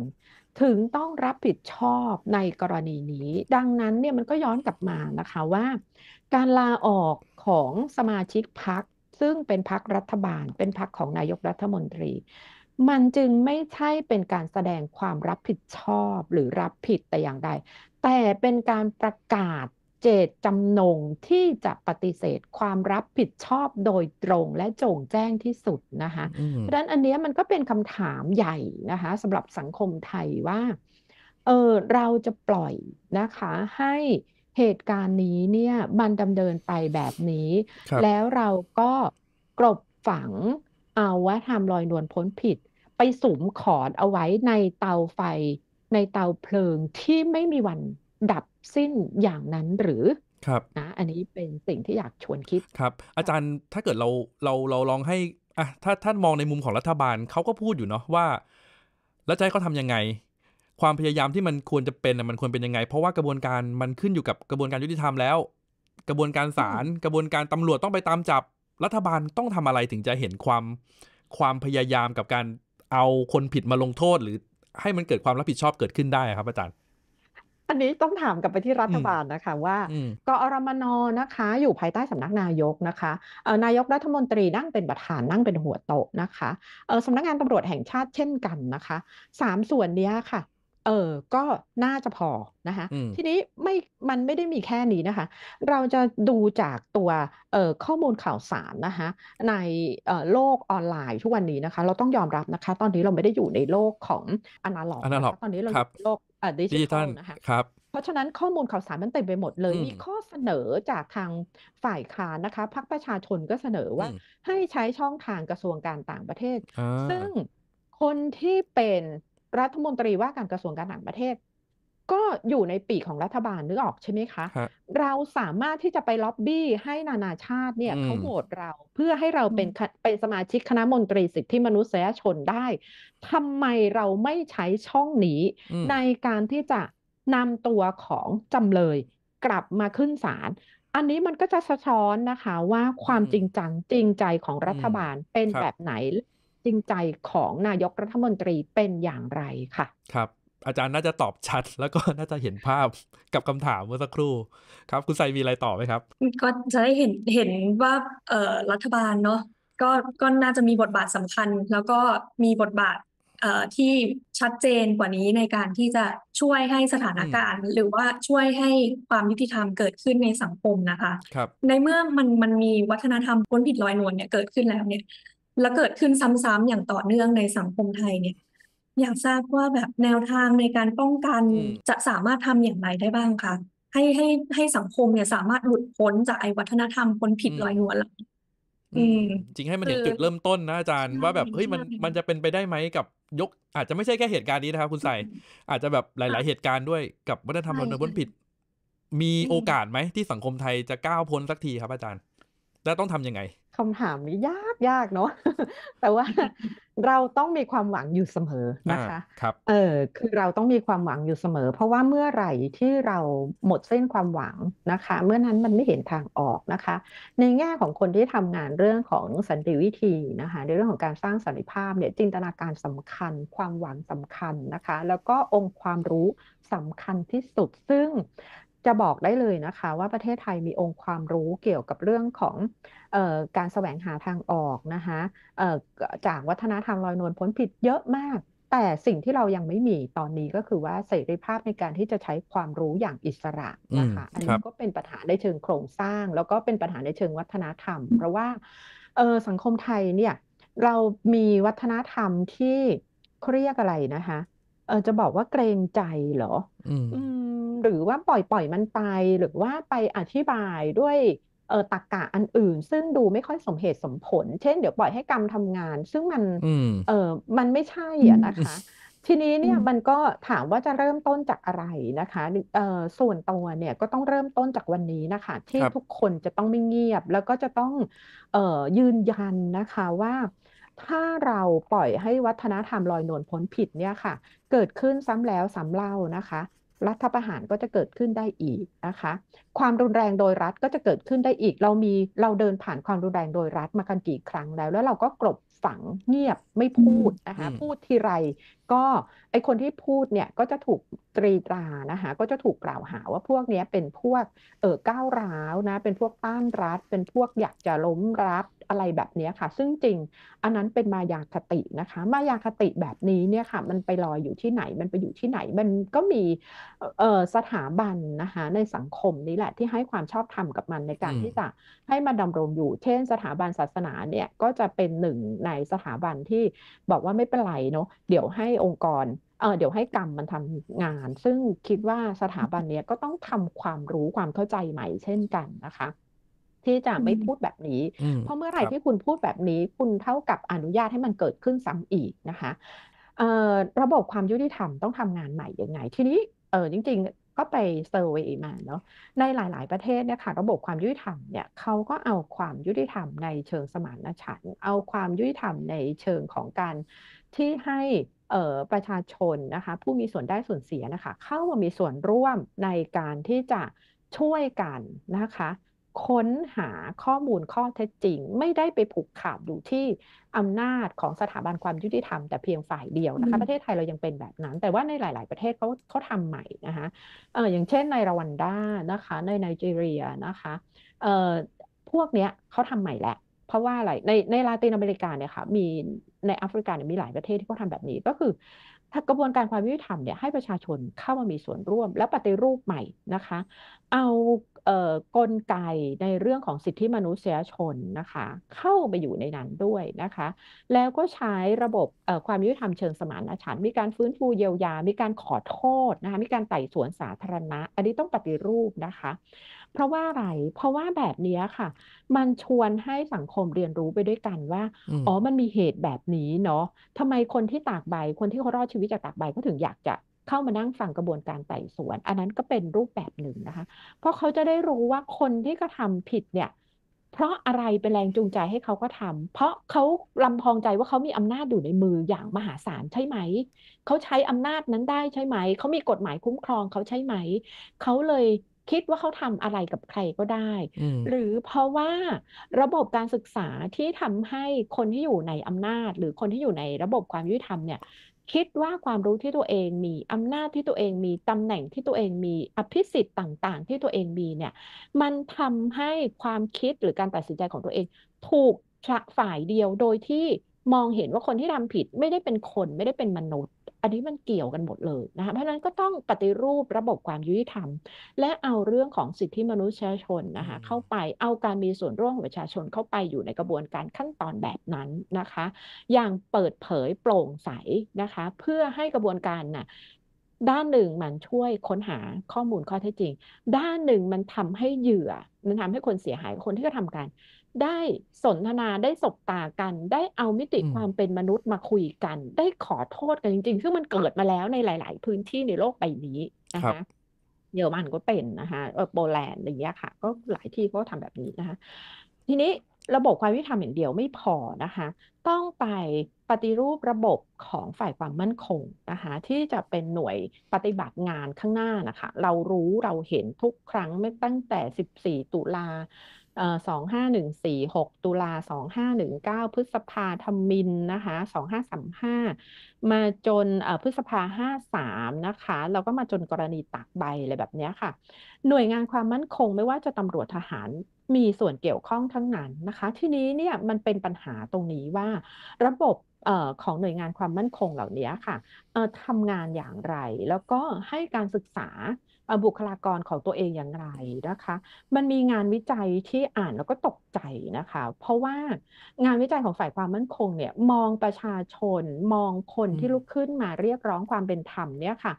ถึงต้องรับผิดชอบในกรณีนี้ ดังนั้นเนี่ยมันก็ย้อนกลับมานะคะว่า การลาออกของสมาชิกพักซึ่งเป็นพักรัฐบาล เป็นพักของนายกรัฐมนตรีมันจึงไม่ใช่เป็นการแสดงความรับผิดชอบหรือรับผิดแต่อย่างใดแต่เป็นการประกาศเจตจำนงที่จะปฏิเสธความรับผิดชอบโดยตรงและโจงแจ้งที่สุดนะคะเพราะฉะนั้นอันนี้มันก็เป็นคำถามใหญ่นะคะสำหรับสังคมไทยว่าเออเราจะปล่อยนะคะให้เหตุการณ์นี้เนี่ยมันดำเนินไปแบบนี้ แล้วเราก็กลบฝังเอาว่าทำลอยนวลพ้นผิด ไปสุมขอดเอาไว้ในเตาไฟ ในเตาเพลิงที่ไม่มีวันดับสิ้นอย่างนั้นหรือครับนะอันนี้เป็นสิ่งที่อยากชวนคิดครับ อาจารย์ถ้าเกิดเราเราเราลองให้อ่ะถ้าท่านมองในมุมของรัฐบาลเขาก็พูดอยู่เนาะว่า แล้วจะให้เขาทำยังไง ความพยายามที่มันควรจะเป็นมันควรเป็นยังไง เพราะว่ากระบวนการมันขึ้นอยู่กับกระบวนการยุติธรรมแล้ว กระบวนการศาลกระบวนการตำรวจต้องไปตามจับรัฐบาลต้องทำอะไรถึงจะเห็นความความพยายามกับการเอาคนผิดมาลงโทษ หรือให้มันเกิดความรับผิดชอบเกิดขึ้นได้ครับอาจารย์ อันนี้ต้องถามกลับไปที่รัฐบาลนะคะ ว่ากอรมนนะคะ อยู่ภายใต้สำนักนายกนะคะนายกรัฐมนตรีนั่งเป็นประธาน นั่งเป็นหัวโต๊ะนะคะสำนักงานตำรวจแห่งชาติเช่นกันนะคะสามส่วนนี้ค่ะเออก็น่าจะพอนะคะทีนี้ไม่ มันไม่ได้มีแค่นี้นะคะ เราจะดูจากตัวเออข้อมูลข่าวสารนะคะในออโลกออนไลน์ทุกวันนี้นะคะ เราต้องยอมรับนะคะ ตอนนี้เราไม่ได้อยู่ในโลกของอนาล็อกอนาล็อกตอนนี้เราอยู่ในโลกดิจิตอทัลนะคะครับเพราะฉะนั้นข้อมูลข่าวสารมันเต็มไปหมดเลย มีข้อเสนอจากทางฝ่ายค้านนะคะพรรคประชาชนก็เสนอว่า ให้ใช้ช่องทางกระทรวงการต่างประเทศ ซึ่งคนที่เป็นรัฐมนตรีว่า การกระทรวงการต่างประเทศ ก็อยู่ในปีของรัฐบาลนึกออกใช่ไหมคะเราสามารถที่จะไปล็อบบี้ ให้นานาชาติเนี่ยเขาโหวตเราเพื่อให้เราเป็นเป็นสมาชิกคณะมนตรีสิทธิมนุษยชนได้ทำไมเราไม่ใช้ช่องนี้ในการที่จะนำตัวของจำเลยกลับมาขึ้นศาลอันนี้มันก็จะสะท้อนนะคะว่าความจริงจังจริงใจของรัฐบาลเป็นแบบไหนจริงใจของนายกรัฐมนตรีเป็นอย่างไรค่ะครับ อาจารย์น่าจะตอบชัด แล้วก็น่าจะเห็นภาพกับคำถามเมื่อสักครู่ครับคุณไซมีอะไรต่อไหมครับ ก็จะได้เห็นเห็นว่าเออรัฐบาลเนาะก็ก็น่าจะมีบทบาทสำคัญ แล้วก็มีบทบาทเอ่อที่ชัดเจนกว่านี้ในการที่จะช่วยให้สถานการณ์ หรือว่าช่วยให้ความยุติธรรมเกิดขึ้นในสังคมนะคะคในเมื่อมันมันมีวัฒนธรรมพ้นผิดลอยนวลเนี่ยเกิดขึ้นแล้วเนี่ยและเกิดขึ้นซ้ำๆอย่างต่อเนื่องในสังคมไทยเนี่ย อยากทราบว่าแบบแนวทางในการป้องกันจะสามารถทำอย่างไรได้บ้างคะ ให้ให้ให้สังคมเนี่ย สามารถหลุดพ้นจากไอ้วัฒนธรรมคนผิดลอยนวลหละือจริงให้มันเห็นจุดเริ่มต้นนะอาจารย์ ว่าแบบเฮ้ยมันมันจะเป็นไปได้ไหมกับยก อาจจะไม่ใช่แค่เหตุการณ์นี้นะครับคุณใส่อาจจะแบบหลาย ๆ เหตุการณ์ด้วยกับวัฒนธรรมลอยนวลคผิด มีโอกาสไหมที่สังคมไทยจะก้าวพ้นสักทีครับอาจารย์ แล้วต้องทำยังไงคำถามนี้ยากยากเนาะแต่ว่าเราต้องมีความหวังอยู่เสมอนะคะครับเออคือเราต้องมีความหวังอยู่เสมอ เพราะว่าเมื่อไหร่ที่เราหมดเส้นความหวังนะคะ เมื่อนั้นมันไม่เห็นทางออกนะคะ ในแง่ของคนที่ทำงานเรื่องของสันติวิธีนะคะ ในเรื่องของการสร้างสันติภาพเนี่ยจินตนาการสำคัญความหวังสำคัญนะคะ แล้วก็องค์ความรู้สำคัญที่สุดซึ่งจะบอกได้เลยนะคะว่าประเทศไทยมีองค์ความรู้เกี่ยวกับเรื่องของออการสแสวงหาทางออกนะคะจากวัฒนธรรมลอยนวลพ้นผิดเยอะมาก แต่สิ่งที่เรายังไม่มีตอนนี้ก็คือว่าเสรีภาพในการที่จะใช้ความรู้อย่างอิสระนะคะ อันนี้ก็เป็นปัญหาในเชิงโครงสร้าง แล้วก็เป็นปัญหาในเชิงวัฒนธรรมเพราะว่าสังคมไทยเนี่ยเรามีวัฒนธรรมที่เขาเรียกอะไรนะคะเออจะบอกว่าเกรงใจเหรออืมอืม หรือว่าปล่อยปล่อยมันไป หรือว่าไปอธิบายด้วยเออตรรกะอันอื่น ซึ่งดูไม่ค่อยสมเหตุสมผล เช่นเดี๋ยวปล่อยให้กรรมทำงาน ซึ่งมันอืมเออมันไม่ใช่อ่ะนะคะ ทีนี้เนี่ยมันก็ถามว่าจะเริ่มต้นจากอะไรนะคะเออส่วนตัวเนี่ยก็ต้องเริ่มต้นจากวันนี้นะคะที่ทุกคนจะต้องไม่เงียบ แล้วก็จะต้อง เออยืนยันนะคะว่าถ้าเราปล่อยให้วัฒนธรรมลอยนวลพ้นผิดเนี่ยค่ะเกิดขึ้นซ้ำแล้ว ซ้ำเล่านะคะ รัฐประหารก็จะเกิดขึ้นได้อีกนะคะ ความรุนแรงโดยรัฐก็จะเกิดขึ้นได้อีก เรามีเราเดินผ่านความรุนแรงโดยรัฐมากันกี่ครั้งแล้ว แล้วเราก็กลบฝังเงียบไม่พูดนะคะพูดทีไรก็ไอคนที่พูดเนี่ยก็จะถูกตรีตรานะคะก็จะถูกกล่าวหาว่าพวกนี้เป็นพวกเออก้าวร้าวนะเป็นพวกต้านรัฐ เป็นพวกอยากจะล้มรัฐอะไรแบบนี้ค่ะ ซึ่งจริงอันนั้นเป็นมายาคตินะคะมายาคติแบบนี้เนี่ยค่ะมันไปลอยอยู่ที่ไหน มันไปอยู่ที่ไหน มันก็มีเออสถาบันนะคะในสังคมนี้แหละที่ให้ความชอบธรรมกับมันในการที่จะให้มาดำรงอยู่ เช่น สถาบันศาสนาเนี่ยก็จะเป็นหนึ่งในสถาบันที่บอกว่าไม่เป็นไรเนาะเดี๋ยวใหองค์กรเออเดี๋ยวให้กรรมมันทำงาน ซึ่งคิดว่าสถาบันเนี้ยก็ต้องทำความรู้ความเข้าใจใหม่เช่นกันนะคะ ที่จะไม่พูดแบบนี้ เพราะเมื่อไหร่ที่คุณพูดแบบนี้ คุณเท่ากับอนุญาตให้มันเกิดขึ้นซ้ำอีกนะคะระบบความยุติธรรมต้องทำงานใหม่ยังไง ทีนี้ เออจริงๆ ก็ไปเซอร์วีมาเนาะในหลายๆ ประเทศเนี่ยค่ะ ระบบความยุติธรรมเนี่ย เขาก็เอาความยุติธรรมในเชิงสมานฉันท์ เอาความยุติธรรมในเชิงของการที่ให้ประชาชนนะคะผู้มีส่วนได้ส่วนเสียนะคะเข้ามามีส่วนร่วมในการที่จะช่วยกันนะคะค้นหาข้อมูลข้อเท็จจริงไม่ได้ไปผูกขาดอยู่ที่อำนาจของสถาบันความยุติธรรม แต่เพียงฝ่ายเดียวนะคะ ประเทศไทยเรายังเป็นแบบนั้น แต่ว่าในหลาย ๆ ประเทศเขาเขาทำใหม่นะคะเอออย่างเช่นในรวันดานะคะในไนจีเรียนะคะเออพวกเนี้ยเขาทำใหม่แหละราะว่าอะไร ในในลาตินอเมริกาเนี่ยค่ะมีในแอฟริกาเนี่ยมีหลายประเทศที่เขาทาแบบนี้ก็คือถ้ากระบวนการความยุติธรรมเนี่ยให้ประชาชนเข้ามามีส่วนร่วม และปฏิรูปใหม่นะคะ เอาเอ่อกลไกในเรื่องของสิทธิมนุษยชนนะคะเข้าไปอยู่ในนั้นด้วยนะคะ แล้วก็ใช้ระบบความยุติธรรมเชิงสมานฉันท์มีการฟื้นฟูเยียวยา มีการขอโทษนะคะมีการไต่สวนสาธารณะอันนี้ต้องปฏิรูปนะคะเพราะว่าอะไร เพราะว่าแบบนี้ค่ะ มันชวนให้สังคมเรียนรู้ไปด้วยกันว่า อ๋อมันมีเหตุแบบนี้เนาะทำไมคนที่ตากใบ คนที่เขารอด ชีวิตจากตากใบเขาถึงอยากจะเข้ามานั่งฟังกระบวนการไต่สวน อันนั้นก็เป็นรูปแบบหนึ่งนะคะ เพราะเขาจะได้รู้ว่าคนที่กระทำผิดเนี่ย เพราะอะไร เป็นแรงจูงใจให้เขาก็ทำ เพราะเขาลำพองใจว่าเขามีอำนาจอยู่ในมืออย่างมหาศาลใช่ไหม เขาใช้อำนาจนั้นได้ใช่ไหม เขามีกฎหมายคุ้มครองเขาใช่ไหม เขาเลยคิดว่าเขาทำอะไรกับใครก็ได้ หรือเพราะว่าระบบการศึกษาที่ทำให้คนที่อยู่ในอำนาจ หรือคนที่อยู่ในระบบความยุติธรรมเนี่ยคิดว่าความรู้ที่ตัวเองมีอำนาจที่ตัวเองมีตำแหน่งที่ตัวเองมีอภิสิทธิ์ต่างๆที่ตัวเองมีเนี่ยมันทำให้ความคิดหรือการตัดสินใจของตัวเอง ถูกฝ่ายเดียวโดยที่มองเห็นว่าคนที่ทำผิดไม่ได้เป็นคนไม่ได้เป็นมนุษย์อันนี้มันเกี่ยวกันหมดเลยนะคะเพราะนั้นก็ต้องปฏิรูประบบความยุติธรรม และเอาเรื่องของสิทธิมนุษยชนนะคะเข้าไปเอาการมีส่วนร่วมของประชาชนเข้าไปอยู่ในกระบวนการขั้นตอนแบบนั้นนะคะ อย่างเปิดเผยโปร่งใสนะคะเพื่อให้กระบวนการน่ะด้านหนึ่งมันช่วยค้นหาข้อมูลข้อเท็จจริง ด้านหนึ่งมันทำให้เหยื่อมันทำให้คนเสียหายคนที่กระทาการได้สนทนาได้สบตากัน ได้เอามิติความเป็นมนุษย์มาคุยกัน ได้ขอโทษกันจริงๆซึ่งมันเกิดมาแล้วในหลาย ๆ พื้นที่ในโลกใบนี้นะคะเยอรมันก็เป็นนะคะโปแลนด์อะไรอย่างเงี้ยค่ะก็หลายที่ก็ทำแบบนี้นะคะ ทีนี้ระบบความยุติธรรมอย่างเดียวไม่พอนะคะ ต้องไปปฏิรูประบบของฝ่ายความมั่นคงนะคะ ที่จะเป็นหน่วยปฏิบัติงานข้างหน้านะคะ เรารู้เราเห็นทุกครั้งไม่ตั้งแต่ 14 ตุลาสองห้าหนึ่งสี่หกตุลาสองห้าหนึ่งเก้าพฤษภาธรมินนะคะสองห้าสามห้ามาจนพฤษภาห้าสามนะคะเราก็มาจนกรณีตักใบอะไรแบบนี้ค่ะหน่วยงานความมั่นคงไม่ว่าจะตำรวจทหารมีส่วนเกี่ยวข้องทั้งนั้นนะคะทีนี้เนี่ยมันเป็นปัญหาตรงนี้ว่า ระบบของหน่วยงานความมั่นคงเหล่านี้ค่ะทำงานอย่างไร แล้วก็ให้การศึกษาบุคลากรของตัวเองอย่างไรนะคะ มันมีงานวิจัยที่อ่านแล้วก็ตกใจนะคะ เพราะว่างานวิจัยของฝ่ายความมั่นคงเนี่ยมองประชาชน มองคนที่ลุกขึ้นมาเรียกร้องความเป็นธรรมเนี่ยค่ะ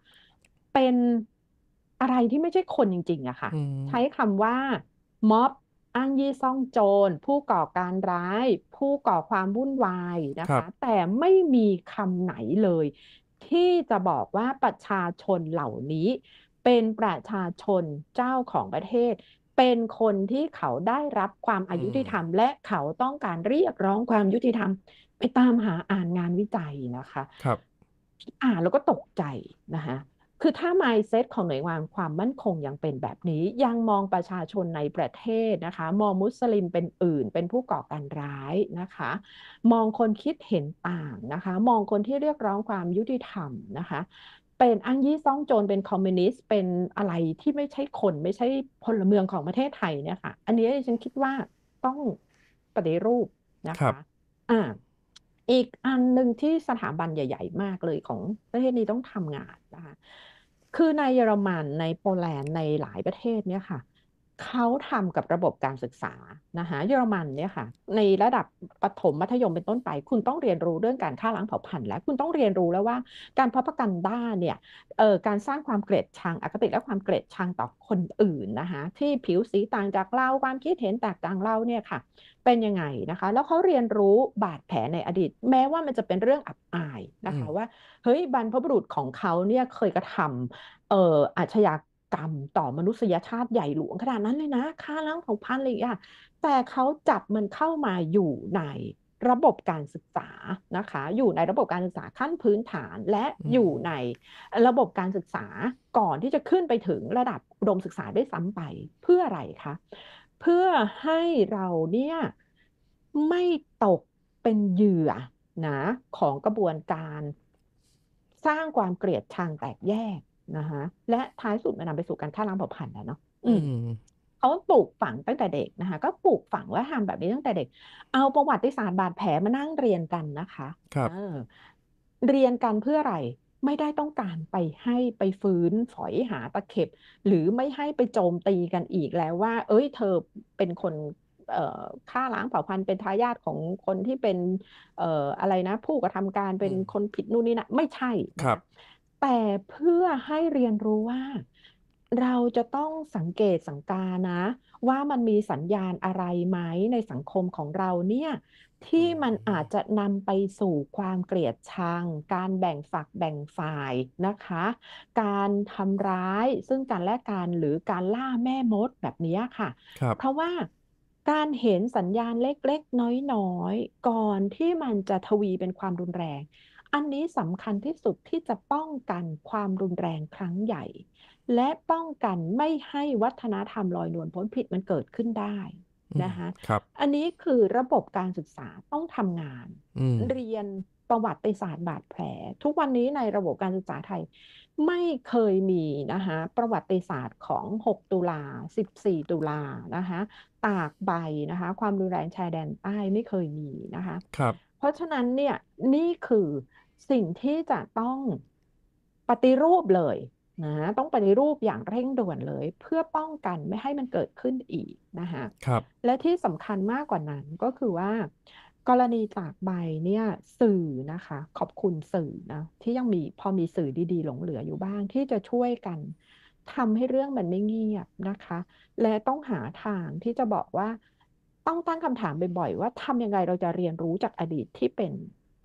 เป็นอะไรที่ไม่ใช่คนจริงๆอะค่ะใช้คำว่าม็อบอ้างยี่ซ่องโจร ผู้ก่อการร้าย ผู้ก่อความวุ่นวายนะคะ แต่ไม่มีคำไหนเลย ที่จะบอกว่าประชาชนเหล่านี้เป็นประชาชนเจ้าของประเทศ เป็นคนที่เขาได้รับความอายุติธรรม และเขาต้องการเรียกร้องความยุติธรรม ไปตามหาอ่านงานวิจัยนะคะครับอ่านแล้วก็ตกใจนะคะคือถ้าไมเซตของหน่วยงานความมั่นคงยังเป็นแบบนี้ยังมองประชาชนในประเทศนะคะ มองมุสลิมเป็นอื่น เป็นผู้ก่อการร้ายนะคะ มองคนคิดเห็นต่างนะคะ มองคนที่เรียกร้องความยุติธรรมนะคะเป็นอังยี่ซ่องโจรเป็นคอมมิวนิสต์เป็นอะไรที่ไม่ใช่คนไม่ใช่พลเมืองของประเทศไทยเนี่ยค่ะ อันนี้ฉันคิดว่าต้องปฏิรูปนะคะอ่า อีกอันหนึ่งที่สถาบันใหญ่ ๆ มากเลยของประเทศนี้ต้องทำงานนะคะคือในเยอรมัน ในโปแลนด์ในหลายประเทศเนี่ยค่ะเขาทำกับระบบการศึกษานะคะเยอรมันเนี่ยค่ะในระดับปฐมมัธยมเป็นต้นไป คุณต้องเรียนรู้เรื่องการฆ่าล้างเผ่าพันธุ์และคุณต้องเรียนรู้แล้วว่า การพัฒกันด้าเนี่ยเอ่อการสร้างความเกลียดชังอคติและความเกลียดชังต่อคนอื่นนะคะที่ผิวสีต่างจากเราความคิดเห็นแตกต่างเราเนี่ยค่ะเป็นยังไงนะคะ แล้วเขาเรียนรู้บาดแผลในอดีต แม้ว่ามันจะเป็นเรื่องอับอายนะคะว่าเฮ้ยบรรพบุรุษของเขาเนี่ยเคยกระทำเอ่ออาชญารรมต่อมนุษยชาติใหญ่หลวงขนาดนั้นเลยนะฆ่าล้างเผ่าพันธุ์อะไรอย่างเงี้ยแต่เขาจับมันเข้ามาอยู่ในระบบการศึกษานะคะ อยู่ในระบบการศึกษาขั้นพื้นฐานและอยู่ในระบบการศึกษาก่อนที่จะขึ้นไปถึงระดับอุดมศึกษาได้ซ้ำไปเพื่ออะไรคะ เพื่อให้เราเนี่ยไม่ตกเป็นเหยื่อนะ ของกระบวนการ สร้างความเกลียดชังแตกแยกนะคะและท้ายสุดมันนาไปสู่การฆ่าล้างเผ่าพันธุ์แล้วเนาะเขาปลูกฝังตั้งแต่เด็กนะคะก็ปลูกฝังว่าทำแบบนี้ ตั้งแต่เด็ก เอาประวัติศาสตร์บาดแผลมานั่งเรียนกันนะคะครับเเรียนกันเพื่ออะไร ไม่ได้ต้องการไปให้ไปฟื้นฝอยหาตะเข็บ หรือไม่ให้ไปโจมตีกันอีกแล้วว่า เอ้ยเธอเป็นคนฆ่าล้างเผ่าพันธุ์เป็นทายาทของคนที่เป็นออะไรนะ ผู้กระทำการเป็นคนผิดนู่นนี่นะไม่ใช่ครับแต่เพื่อให้เรียนรู้ว่า เราจะต้องสังเกตสังกานะ ว่ามันมีสัญญาณอะไรไหมในสังคมของเราเนี่ยที่มันอาจจะนำไปสู่ความเกลียดชัง การแบ่งฝักแบ่งฝ่ายนะคะ การทำร้ายซึ่งกันและกันหรือการล่าแม่มดแบบนี้ค่ะคเพราะว่าการเห็นสัญญาณเล็กๆ น้อยๆก่อนที่มันจะทวีเป็นความรุนแรงอันนี้สำคัญที่สุดที่จะป้องกันความรุนแรงครั้งใหญ่ และป้องกันไม่ให้วัฒนธรรมลอยนวลพ้นผิดมันเกิดขึ้นได้นะคะคอันนี้คือระบบการศึกษาต้องทำงานเรียนประวัติศาสตร์บาดแผล ทุกวันนี้ในระบบการศึกษาไทยไม่เคยมีนะคะประวัติศาสตร์ของ 6 ตุลา 14 ตุลานะคะตากใบนะคะความรุนแรงชายแดนใต้ไม่เคยมีนะคะครับเพราะฉะนั้นเนี่ยนี่คือสิ่งที่จะต้องปฏิรูปเลยนะต้องปฏิรูปอย่างเร่งด่วนเลย เพื่อป้องกันไม่ให้มันเกิดขึ้นอีกนะคะครับ และที่สำคัญมากกว่านั้นก็คือว่า กรณีจากใบเนี่ยสื่อนะคะ ขอบคุณสื่อนะที่ยังมีพอมีสื่อดี ๆ หลงเหลืออยู่บ้างที่จะช่วยกันทำให้เรื่องมันไม่เงียบนะคะ และต้องหาทาง ที่จะบอกว่า ต้องตั้งคำถามบ่อยๆว่าทำยังไงเราจะเรียนรู้จากอดีตที่เป็น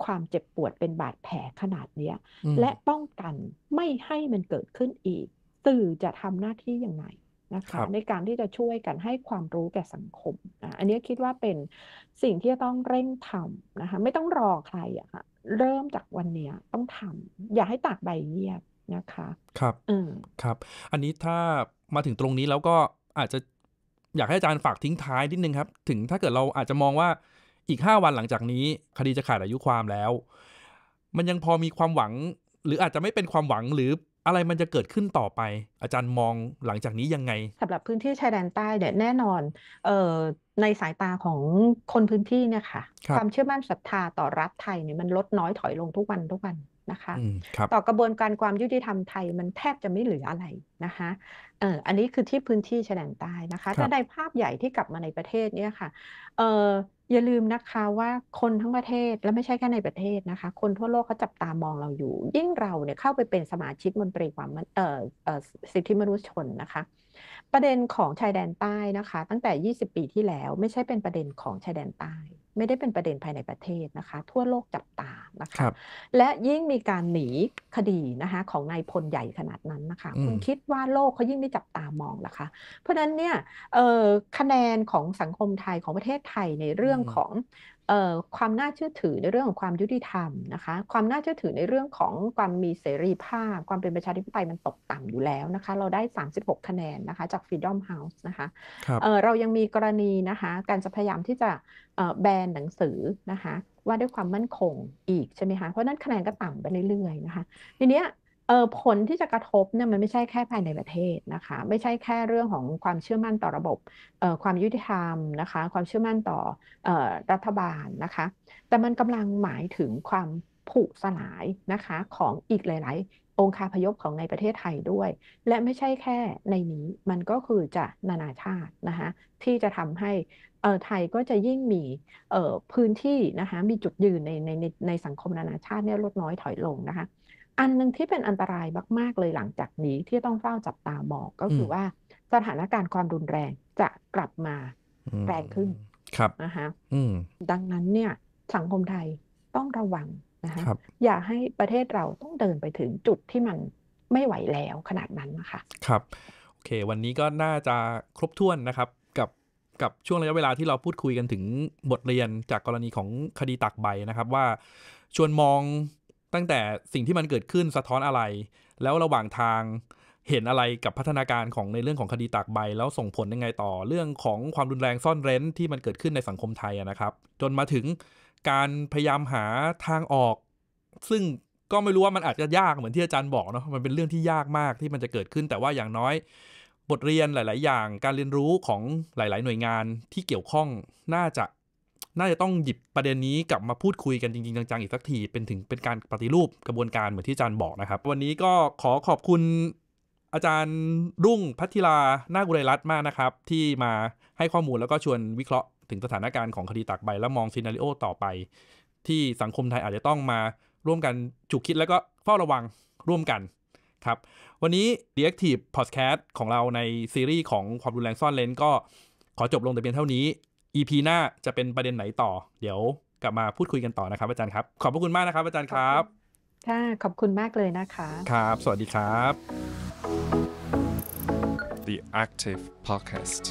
ความเจ็บปวดเป็นบาดแผลขนาดเนี้ย และป้องกันไม่ให้มันเกิดขึ้นอีก สื่อจะทำหน้าที่ยังไงนะคะคในการที่จะช่วยกันให้ความรู้แก่สังคมนะอันนี้คิดว่าเป็นสิ่งที่จะต้องเร่งทำนะคะ ไม่ต้องรอใครอะค่ะเริ่มจากวันนี้ต้องทำอย่าให้ตากใบเงียบนะคะครับ อืมครับ อันนี้ถ้ามาถึงตรงนี้แล้วก็อาจจะ อยากให้อาจารย์ฝากทิ้งท้ายนิดนึงครับ ถึงถ้าเกิดเราอาจจะมองว่าอีก 5 วันหลังจากนี้ คดีจะขาดอายุความแล้ว มันยังพอมีความหวัง หรืออาจจะไม่เป็นความหวังหรืออะไรมันจะเกิดขึ้นต่อไป อาจารย์มองหลังจากนี้ยังไงสำหรับพื้นที่ชายแดนใต้เนี่ยแน่นอนออในสายตาของคนพื้นที่เนี่ยค่ะความเชื่อมั่นศรัทธาต่อรัฐไทยเนี่ยมันลดน้อยถอยลงทุกวันทุกวันนะคะคต่อกระบวนการความยุติธรรมไทยมันแทบจะไม่เหลืออะไรนะคะเอออันนี้คือที่พื้นที่ชายแดนใต้นะคะ ถ้าในภาพใหญ่ที่กลับมาในประเทศเนี่ยค่ะเอออย่าลืมนะคะว่าคนทั้งประเทศและไม่ใช่แค่ในประเทศนะคะ คนทั่วโลกเขาจับตามองเราอยู่ ยิ่งเราเนี่ยเข้าไปเป็นสมาชิกมนตรีความเออเออสิทธิมนุษยชนนะคะประเด็นของชายแดนใต้นะคะ ตั้งแต่ 20 ปีที่แล้ว ไม่ใช่เป็นประเด็นของชายแดนใต้ ไม่ได้เป็นประเด็นภายในประเทศนะคะทั่วโลกจับตานะคะคและยิ่งมีการหนีคดีนะคะของนายพลใหญ่ขนาดนั้นนะคะคุณคิดว่าโลกเขายิ่งไม่จับตามองนะคะ เพราะนั้นเนี่ยคะแนนของสังคมไทยของประเทศไทยในเรื่องของความน่าเชื่อถือในเรื่องของความยุติธรรมนะคะความน่าเชื่อถือในเรื่องของความมีเสรีภาพ ความเป็นประชาธิปไตยมันตกต่ำอยู่แล้วนะคะเราได้ 36 คะแนนนะคะจาก Freedom House นะคะครเรายังมีกรณีนะคะการจะพยายามที่จะแบนหนังสือนะคะว่าด้วยความมั่นคงอีกใช่ไหมคะเพราะนั้นคะแนนก็ต่ำไปเรื่อยๆนะคะทีเนี้ยเออผลที่จะกระทบเนี่ยมันไม่ใช่แค่ภายในประเทศนะคะ ไม่ใช่แค่เรื่องของความเชื่อมั่นต่อระบบเอ่อความยุติธรรมนะคะความเชื่อมั่นต่อเอ่อรัฐบาลนะคะ แต่มันกำลังหมายถึงความผุสลายนะคะ ของอีกหลาย ๆ องค์คาพยพของในประเทศไทยด้วย และไม่ใช่แค่ในนี้มันก็คือจะนานาชาตินะคะที่จะทำให้เออไทยก็จะยิ่งมีเออพื้นที่นะคะมีจุดยืนในในในในสังคมนานาชาติเนี่ยลดน้อยถอยลงนะคะอันหนึ่งที่เป็นอันตรายมากๆเลยหลังจากนี้ที่ต้องเฝ้าจับตามองก็คือว่าสถานการณ์ความรุนแรงจะกลับมาแรงขึ้น ครับนะคะดังนั้นเนี่ยสังคมไทยต้องระวังนะคะคอย่าให้ประเทศเราต้องเดินไปถึงจุดที่มันไม่ไหวแล้วขนาดนั้นนะคะครับโอเค วันนี้ก็น่าจะครบถ้วนนะครับกับกับช่วงระยะเวลาที่เราพูดคุยกันถึงบทเรียนจากกรณีของคดีตักใบนะครับ ว่าชวนมองตั้งแต่สิ่งที่มันเกิดขึ้นสะท้อนอะไร แล้วระหว่างทางเห็นอะไรกับพัฒนาการของในเรื่องของคดีตากใบ แล้วส่งผลยังไงต่อ เรื่องของความรุนแรงซ่อนเร้นที่มันเกิดขึ้นในสังคมไทยนะครับ จนมาถึงการพยายามหาทางออก ซึ่งก็ไม่รู้ว่ามันอาจจะยากเหมือนที่อาจารย์บอกเนาะมันเป็นเรื่องที่ยากมากที่มันจะเกิดขึ้นแต่ว่าอย่างน้อย บทเรียนหลาย ๆ อย่างการเรียนรู้ของหลาย ๆ หน่วยงานที่เกี่ยวข้องน่าจะน่าจะต้องหยิบประเด็นนี้กลับมาพูดคุยกันจริงๆจังๆอีกสักทีเป็นถึงเป็นการปฏิรูปกระบวนการเหมือนที่อาจารย์บอกนะครับ วันนี้ก็ขอขอบคุณอาจารย์รุ่งพัทิลานากุไรรัตน์มากนะครับ ที่มาให้ข้อมูลแล้วก็ชวนวิเคราะห์ถึงสถานการณ์ของคดีตักใบและมองซีนารีโอต่อไป ที่สังคมไทยอาจจะต้องมาร่วมกันจุกคิดแล้วก็เฝ้าระวังร่วมกันครับวันนี้ d ี a c t i v e Podcast ของเราในซีรีส์ของความรุนแรงซ่อนเลนก็ขอจบลงแต่เพียงเท่านี้ EP หน้าจะเป็นประเด็นไหนต่อ เดี๋ยวกลับมาพูดคุยกันต่อนะครับอาจารย์ครับ ขอบพระคุณมากนะครับอาจารย์ครับ ค่ะขอบคุณมากเลยนะคะ ครับ สวัสดีครับ The Active Podcast